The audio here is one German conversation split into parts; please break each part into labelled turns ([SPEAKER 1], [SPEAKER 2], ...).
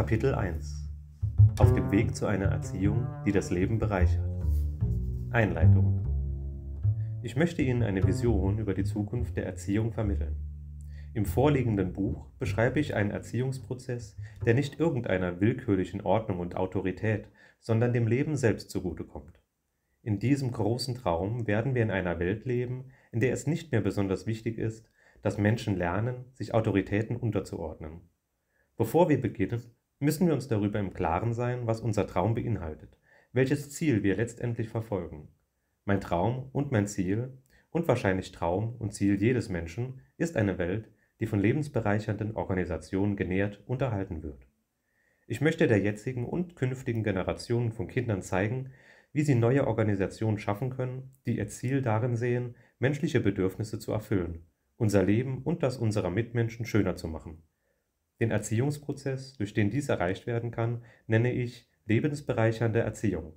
[SPEAKER 1] Kapitel 1 Auf dem Weg zu einer Erziehung, die das Leben bereichert. Einleitung Ich möchte Ihnen eine Vision über die Zukunft der Erziehung vermitteln. Im vorliegenden Buch beschreibe ich einen Erziehungsprozess, der nicht irgendeiner willkürlichen Ordnung und Autorität, sondern dem Leben selbst zugutekommt. In diesem großen Traum werden wir in einer Welt leben, in der es nicht mehr besonders wichtig ist, dass Menschen lernen, sich Autoritäten unterzuordnen. Bevor wir beginnen, müssen wir uns darüber im Klaren sein, was unser Traum beinhaltet, welches Ziel wir letztendlich verfolgen. Mein Traum und mein Ziel und wahrscheinlich Traum und Ziel jedes Menschen ist eine Welt, die von lebensbereichernden Organisationen genährt und erhalten wird. Ich möchte der jetzigen und künftigen Generationen von Kindern zeigen, wie sie neue Organisationen schaffen können, die ihr Ziel darin sehen, menschliche Bedürfnisse zu erfüllen, unser Leben und das unserer Mitmenschen schöner zu machen. Den Erziehungsprozess, durch den dies erreicht werden kann, nenne ich lebensbereichernde Erziehung,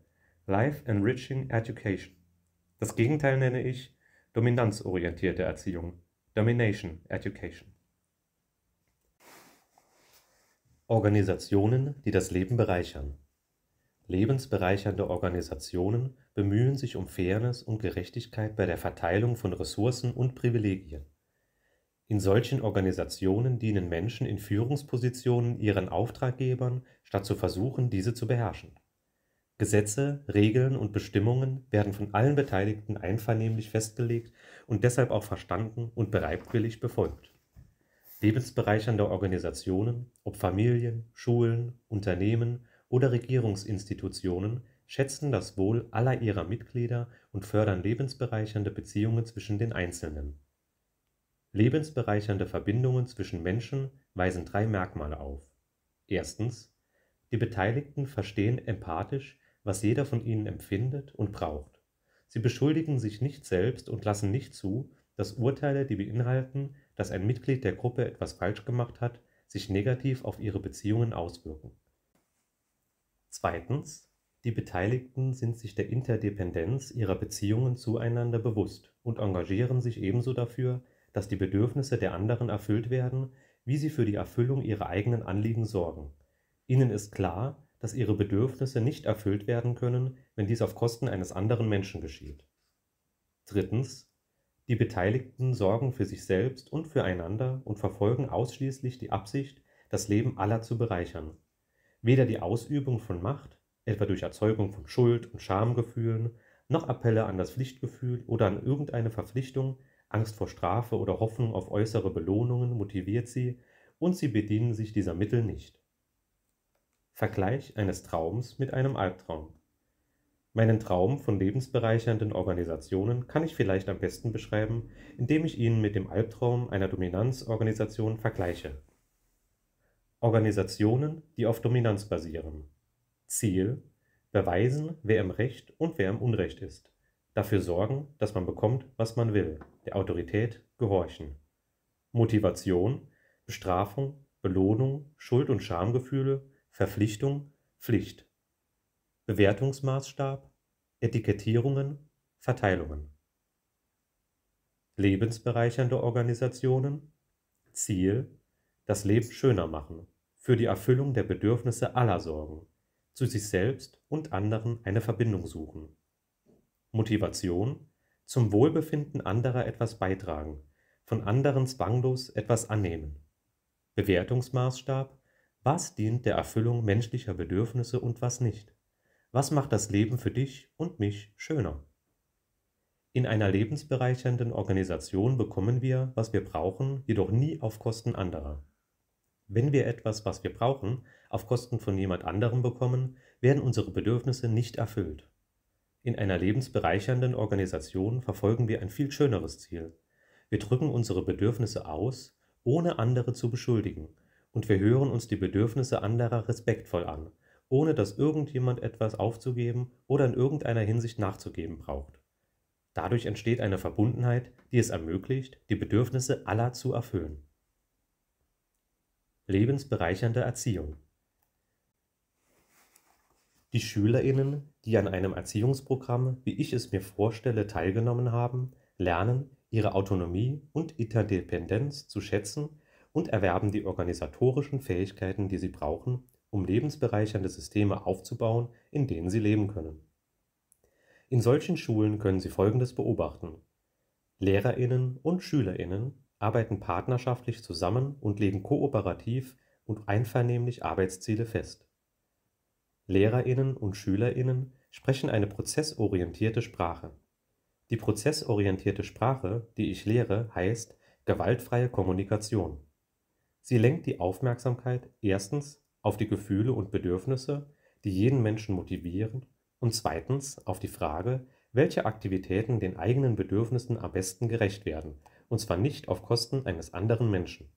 [SPEAKER 1] Life Enriching Education. Das Gegenteil nenne ich dominanzorientierte Erziehung, Domination Education. Organisationen, die das Leben bereichern. Lebensbereichernde Organisationen bemühen sich um Fairness und Gerechtigkeit bei der Verteilung von Ressourcen und Privilegien. In solchen Organisationen dienen Menschen in Führungspositionen ihren Auftraggebern, statt zu versuchen, diese zu beherrschen. Gesetze, Regeln und Bestimmungen werden von allen Beteiligten einvernehmlich festgelegt und deshalb auch verstanden und bereitwillig befolgt. Lebensbereichernde Organisationen, ob Familien, Schulen, Unternehmen oder Regierungsinstitutionen, schätzen das Wohl aller ihrer Mitglieder und fördern lebensbereichernde Beziehungen zwischen den Einzelnen. Lebensbereichernde Verbindungen zwischen Menschen weisen drei Merkmale auf. Erstens, die Beteiligten verstehen empathisch, was jeder von ihnen empfindet und braucht. Sie beschuldigen sich nicht selbst und lassen nicht zu, dass Urteile, die beinhalten, dass ein Mitglied der Gruppe etwas falsch gemacht hat, sich negativ auf ihre Beziehungen auswirken. Zweitens, die Beteiligten sind sich der Interdependenz ihrer Beziehungen zueinander bewusst und engagieren sich ebenso dafür, dass die Bedürfnisse der anderen erfüllt werden, wie sie für die Erfüllung ihrer eigenen Anliegen sorgen. Ihnen ist klar, dass ihre Bedürfnisse nicht erfüllt werden können, wenn dies auf Kosten eines anderen Menschen geschieht. Drittens. Die Beteiligten sorgen für sich selbst und füreinander und verfolgen ausschließlich die Absicht, das Leben aller zu bereichern. Weder die Ausübung von Macht, etwa durch Erzeugung von Schuld und Schamgefühlen, noch Appelle an das Pflichtgefühl oder an irgendeine Verpflichtung Angst vor Strafe oder Hoffnung auf äußere Belohnungen motiviert sie und sie bedienen sich dieser Mittel nicht. Vergleich eines Traums mit einem Albtraum. Meinen Traum von lebensbereichernden Organisationen kann ich vielleicht am besten beschreiben, indem ich ihn mit dem Albtraum einer Dominanzorganisation vergleiche. Organisationen, die auf Dominanz basieren. Ziel, beweisen, wer im Recht und wer im Unrecht ist. Dafür sorgen, dass man bekommt, was man will. Der Autorität gehorchen. Motivation, Bestrafung, Belohnung, Schuld- und Schamgefühle, Verpflichtung, Pflicht. Bewertungsmaßstab, Etikettierungen, Verteilungen. Lebensbereichernde Organisationen. Ziel, das Leben schöner machen, für die Erfüllung der Bedürfnisse aller sorgen, zu sich selbst und anderen eine Verbindung suchen, Motivation, zum Wohlbefinden anderer etwas beitragen, von anderen zwanglos etwas annehmen. Bewertungsmaßstab, was dient der Erfüllung menschlicher Bedürfnisse und was nicht? Was macht das Leben für dich und mich schöner? In einer lebensbereichernden Organisation bekommen wir, was wir brauchen, jedoch nie auf Kosten anderer. Wenn wir etwas, was wir brauchen, auf Kosten von jemand anderem bekommen, werden unsere Bedürfnisse nicht erfüllt. In einer lebensbereichernden Organisation verfolgen wir ein viel schöneres Ziel. Wir drücken unsere Bedürfnisse aus, ohne andere zu beschuldigen, und wir hören uns die Bedürfnisse anderer respektvoll an, ohne dass irgendjemand etwas aufzugeben oder in irgendeiner Hinsicht nachzugeben braucht. Dadurch entsteht eine Verbundenheit, die es ermöglicht, die Bedürfnisse aller zu erfüllen. Lebensbereichernde Erziehung die SchülerInnen, die an einem Erziehungsprogramm, wie ich es mir vorstelle, teilgenommen haben, lernen, ihre Autonomie und Interdependenz zu schätzen und erwerben die organisatorischen Fähigkeiten, die sie brauchen, um lebensbereichernde Systeme aufzubauen, in denen sie leben können. In solchen Schulen können Sie Folgendes beobachten. Lehrerinnen und Schülerinnen arbeiten partnerschaftlich zusammen und legen kooperativ und einvernehmlich Arbeitsziele fest. Lehrerinnen und Schülerinnen sprechen eine prozessorientierte Sprache. Die prozessorientierte Sprache, die ich lehre, heißt gewaltfreie Kommunikation. Sie lenkt die Aufmerksamkeit erstens auf die Gefühle und Bedürfnisse, die jeden Menschen motivieren, und zweitens auf die Frage, welche Aktivitäten den eigenen Bedürfnissen am besten gerecht werden, und zwar nicht auf Kosten eines anderen Menschen.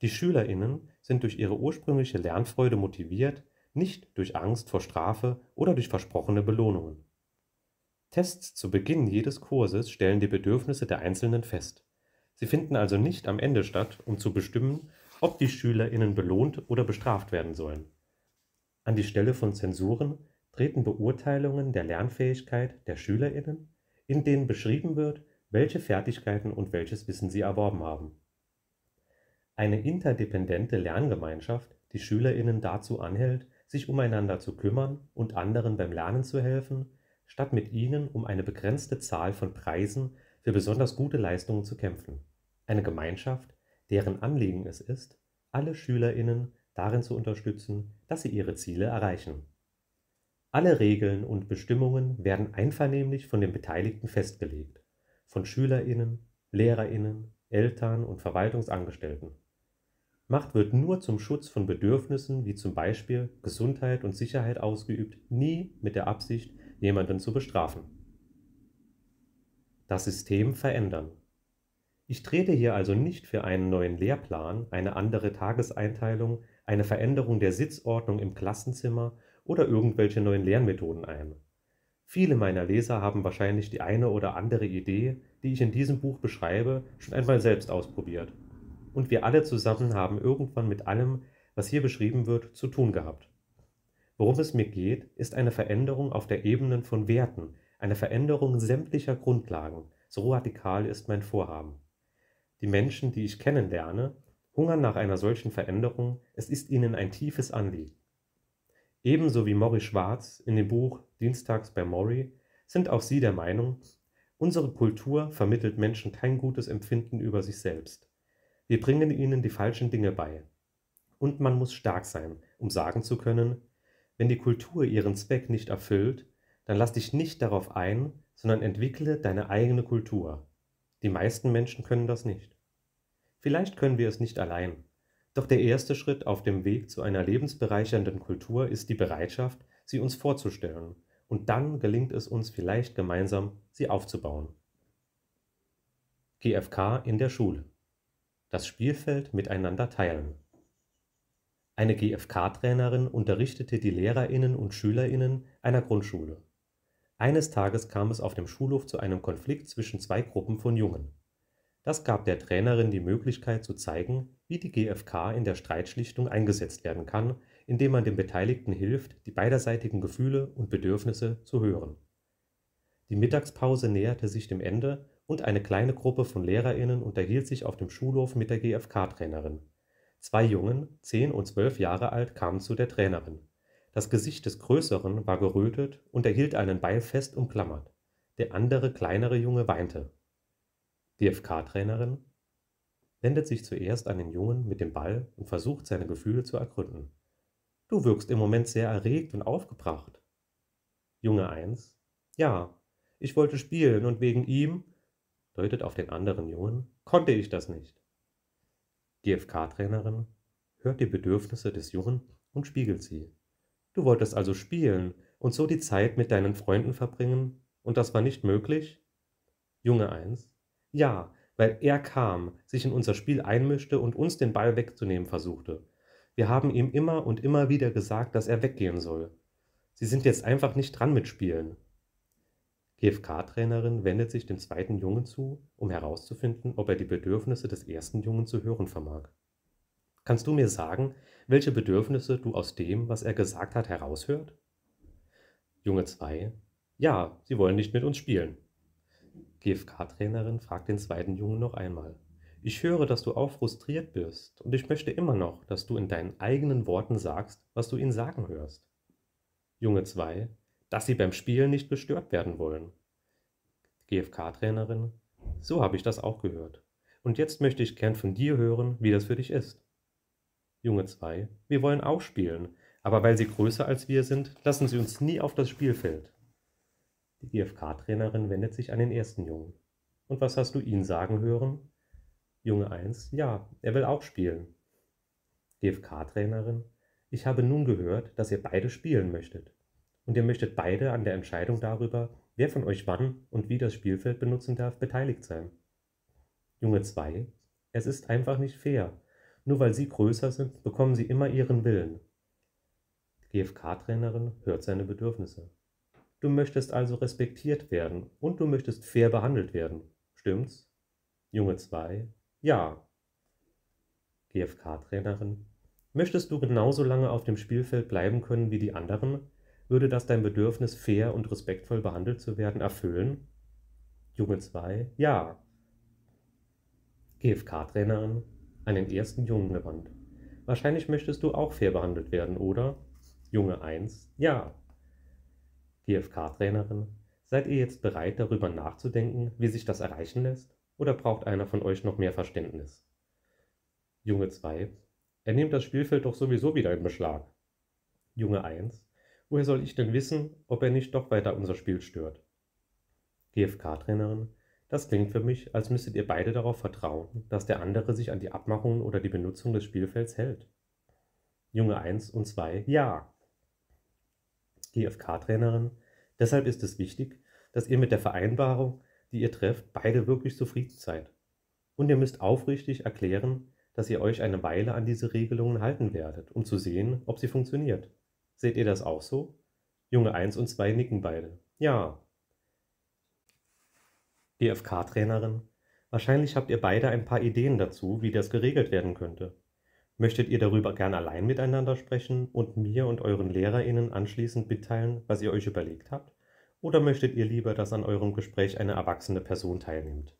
[SPEAKER 1] Die Schülerinnen sind durch ihre ursprüngliche Lernfreude motiviert, nicht durch Angst vor Strafe oder durch versprochene Belohnungen. Tests zu Beginn jedes Kurses stellen die Bedürfnisse der Einzelnen fest. Sie finden also nicht am Ende statt, um zu bestimmen, ob die SchülerInnen belohnt oder bestraft werden sollen. An die Stelle von Zensuren treten Beurteilungen der Lernfähigkeit der SchülerInnen, in denen beschrieben wird, welche Fertigkeiten und welches Wissen sie erworben haben. Eine interdependente Lerngemeinschaft, die SchülerInnen dazu anhält, sich umeinander zu kümmern und anderen beim Lernen zu helfen, statt mit ihnen um eine begrenzte Zahl von Preisen für besonders gute Leistungen zu kämpfen. Eine Gemeinschaft, deren Anliegen es ist, alle Schülerinnen darin zu unterstützen, dass sie ihre Ziele erreichen. Alle Regeln und Bestimmungen werden einvernehmlich von den Beteiligten festgelegt, von Schülerinnen, Lehrerinnen, Eltern und Verwaltungsangestellten. Macht wird nur zum Schutz von Bedürfnissen wie zum Beispiel Gesundheit und Sicherheit ausgeübt, nie mit der Absicht, jemanden zu bestrafen. Das System verändern. Ich trete hier also nicht für einen neuen Lehrplan, eine andere Tageseinteilung, eine Veränderung der Sitzordnung im Klassenzimmer oder irgendwelche neuen Lernmethoden ein. Viele meiner Leser haben wahrscheinlich die eine oder andere Idee, die ich in diesem Buch beschreibe, schon einmal selbst ausprobiert und wir alle zusammen haben irgendwann mit allem, was hier beschrieben wird, zu tun gehabt. Worum es mir geht, ist eine Veränderung auf der Ebene von Werten, eine Veränderung sämtlicher Grundlagen. So radikal ist mein Vorhaben. Die Menschen, die ich kennenlerne, hungern nach einer solchen Veränderung, es ist ihnen ein tiefes Anliegen. Ebenso wie Mori Schwarz in dem Buch Dienstags bei Mori sind auch sie der Meinung, unsere Kultur vermittelt Menschen kein gutes Empfinden über sich selbst. Wir bringen ihnen die falschen Dinge bei. Und man muss stark sein, um sagen zu können, wenn die Kultur ihren Zweck nicht erfüllt, dann lass dich nicht darauf ein, sondern entwickle deine eigene Kultur. Die meisten Menschen können das nicht. Vielleicht können wir es nicht allein, doch der erste Schritt auf dem Weg zu einer lebensbereichernden Kultur ist die Bereitschaft, sie uns vorzustellen, und dann gelingt es uns vielleicht gemeinsam, sie aufzubauen. GFK in der Schule das Spielfeld miteinander teilen. Eine GfK-Trainerin unterrichtete die Lehrerinnen und Schülerinnen einer Grundschule. Eines Tages kam es auf dem Schulhof zu einem Konflikt zwischen zwei Gruppen von Jungen. Das gab der Trainerin die Möglichkeit zu zeigen, wie die GfK in der Streitschlichtung eingesetzt werden kann, indem man den Beteiligten hilft, die beiderseitigen Gefühle und Bedürfnisse zu hören. Die Mittagspause näherte sich dem Ende und eine kleine Gruppe von LehrerInnen unterhielt sich auf dem Schulhof mit der GfK-Trainerin. Zwei Jungen, zehn und zwölf Jahre alt, kamen zu der Trainerin. Das Gesicht des Größeren war gerötet und er hielt einen Beil fest umklammert. Der andere, kleinere Junge weinte. GfK-Trainerin wendet sich zuerst an den Jungen mit dem Ball und versucht, seine Gefühle zu ergründen. Du wirkst im Moment sehr erregt und aufgebracht. Junge 1. Ja, ich wollte spielen und wegen ihm deutet auf den anderen Jungen, konnte ich das nicht. Die FK-Trainerin hört die Bedürfnisse des Jungen und spiegelt sie. Du wolltest also spielen und so die Zeit mit deinen Freunden verbringen, und das war nicht möglich? Junge 1. Ja, weil er kam, sich in unser Spiel einmischte und uns den Ball wegzunehmen versuchte. Wir haben ihm immer und immer wieder gesagt, dass er weggehen soll. Sie sind jetzt einfach nicht dran mit Spielen. GfK-Trainerin wendet sich dem zweiten Jungen zu, um herauszufinden, ob er die Bedürfnisse des ersten Jungen zu hören vermag. Kannst du mir sagen, welche Bedürfnisse du aus dem, was er gesagt hat, heraushört? Junge 2. Ja, sie wollen nicht mit uns spielen. GfK-Trainerin fragt den zweiten Jungen noch einmal. Ich höre, dass du auch frustriert bist und ich möchte immer noch, dass du in deinen eigenen Worten sagst, was du ihnen sagen hörst. Junge 2 dass sie beim Spielen nicht gestört werden wollen. GFK-Trainerin, so habe ich das auch gehört. Und jetzt möchte ich gern von dir hören, wie das für dich ist. Junge 2, wir wollen auch spielen, aber weil sie größer als wir sind, lassen sie uns nie auf das Spielfeld. Die GFK-Trainerin wendet sich an den ersten Jungen. Und was hast du ihn sagen hören? Junge 1, ja, er will auch spielen. GFK-Trainerin, ich habe nun gehört, dass ihr beide spielen möchtet und ihr möchtet beide an der Entscheidung darüber, wer von euch wann und wie das Spielfeld benutzen darf, beteiligt sein. Junge 2, es ist einfach nicht fair. Nur weil sie größer sind, bekommen sie immer ihren Willen. GFK-Trainerin hört seine Bedürfnisse. Du möchtest also respektiert werden und du möchtest fair behandelt werden. Stimmt's? Junge 2. Ja. GFK-Trainerin. Möchtest du genauso lange auf dem Spielfeld bleiben können wie die anderen, würde das dein Bedürfnis, fair und respektvoll behandelt zu werden, erfüllen? Junge 2, ja. GFK-Trainer an, an den ersten Jungen gewandt. Wahrscheinlich möchtest du auch fair behandelt werden, oder? Junge 1, ja. GFK-Trainerin, seid ihr jetzt bereit, darüber nachzudenken, wie sich das erreichen lässt? Oder braucht einer von euch noch mehr Verständnis? Junge 2, er nimmt das Spielfeld doch sowieso wieder in Beschlag. Junge 1, Woher soll ich denn wissen, ob er nicht doch weiter unser Spiel stört? GFK-Trainerin, das klingt für mich, als müsstet ihr beide darauf vertrauen, dass der andere sich an die Abmachungen oder die Benutzung des Spielfelds hält. Junge 1 und 2, ja. GFK-Trainerin, deshalb ist es wichtig, dass ihr mit der Vereinbarung, die ihr trefft, beide wirklich zufrieden seid. Und ihr müsst aufrichtig erklären, dass ihr euch eine Weile an diese Regelungen halten werdet, um zu sehen, ob sie funktioniert. Seht ihr das auch so? Junge 1 und 2 nicken beide. Ja. DFK-Trainerin. Wahrscheinlich habt ihr beide ein paar Ideen dazu, wie das geregelt werden könnte. Möchtet ihr darüber gern allein miteinander sprechen und mir und euren LehrerInnen anschließend mitteilen, was ihr euch überlegt habt? Oder möchtet ihr lieber, dass an eurem Gespräch eine erwachsene Person teilnimmt?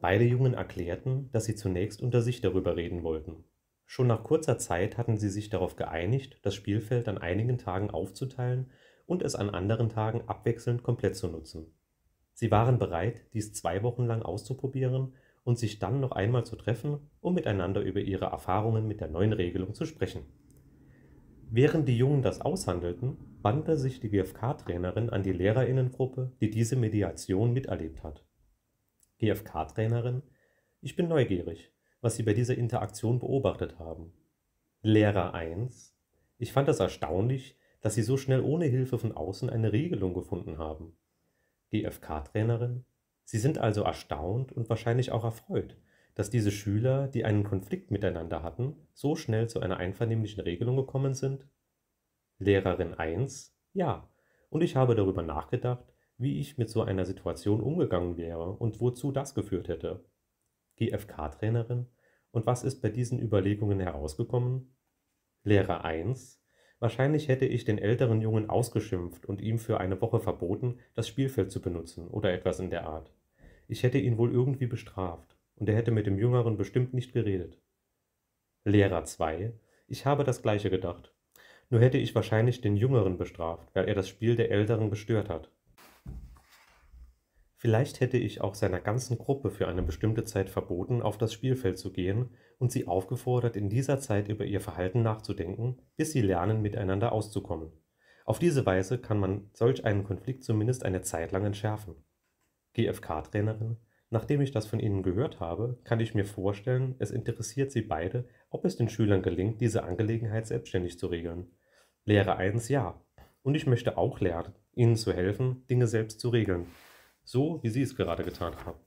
[SPEAKER 1] Beide Jungen erklärten, dass sie zunächst unter sich darüber reden wollten. Schon nach kurzer Zeit hatten sie sich darauf geeinigt, das Spielfeld an einigen Tagen aufzuteilen und es an anderen Tagen abwechselnd komplett zu nutzen. Sie waren bereit, dies zwei Wochen lang auszuprobieren und sich dann noch einmal zu treffen, um miteinander über ihre Erfahrungen mit der neuen Regelung zu sprechen. Während die Jungen das aushandelten, wandte sich die GFK-Trainerin an die Lehrerinnengruppe, die diese Mediation miterlebt hat. GFK-Trainerin, ich bin neugierig was Sie bei dieser Interaktion beobachtet haben. Lehrer 1. Ich fand es erstaunlich, dass Sie so schnell ohne Hilfe von außen eine Regelung gefunden haben. GFK-Trainerin. Sie sind also erstaunt und wahrscheinlich auch erfreut, dass diese Schüler, die einen Konflikt miteinander hatten, so schnell zu einer einvernehmlichen Regelung gekommen sind? Lehrerin 1. Ja, und ich habe darüber nachgedacht, wie ich mit so einer Situation umgegangen wäre und wozu das geführt hätte. GFK-Trainerin, und was ist bei diesen Überlegungen herausgekommen? Lehrer 1. Wahrscheinlich hätte ich den älteren Jungen ausgeschimpft und ihm für eine Woche verboten, das Spielfeld zu benutzen oder etwas in der Art. Ich hätte ihn wohl irgendwie bestraft und er hätte mit dem Jüngeren bestimmt nicht geredet. Lehrer 2. Ich habe das gleiche gedacht. Nur hätte ich wahrscheinlich den Jüngeren bestraft, weil er das Spiel der Älteren gestört hat. Vielleicht hätte ich auch seiner ganzen Gruppe für eine bestimmte Zeit verboten, auf das Spielfeld zu gehen und sie aufgefordert, in dieser Zeit über ihr Verhalten nachzudenken, bis sie lernen, miteinander auszukommen. Auf diese Weise kann man solch einen Konflikt zumindest eine Zeit lang entschärfen. GFK-Trainerin, nachdem ich das von Ihnen gehört habe, kann ich mir vorstellen, es interessiert Sie beide, ob es den Schülern gelingt, diese Angelegenheit selbstständig zu regeln. Lehre 1 ja. Und ich möchte auch lernen, Ihnen zu helfen, Dinge selbst zu regeln so wie Sie es gerade getan haben.